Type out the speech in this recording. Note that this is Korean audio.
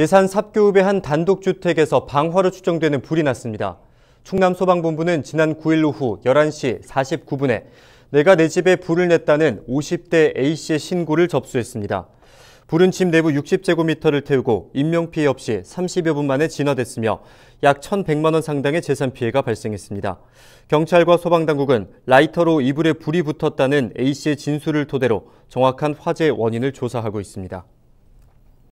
예산 삽교읍의 한 단독주택에서 방화로 추정되는 불이 났습니다. 충남소방본부는 지난 9일 오후 11시 49분에 내가 내 집에 불을 냈다는 50대 A씨의 신고를 접수했습니다. 불은 집 내부 60제곱미터를 태우고 인명피해 없이 30여 분 만에 진화됐으며 약 1,100만 원 상당의 재산 피해가 발생했습니다. 경찰과 소방당국은 라이터로 이불에 불이 붙었다는 A씨의 진술을 토대로 정확한 화재 원인을 조사하고 있습니다.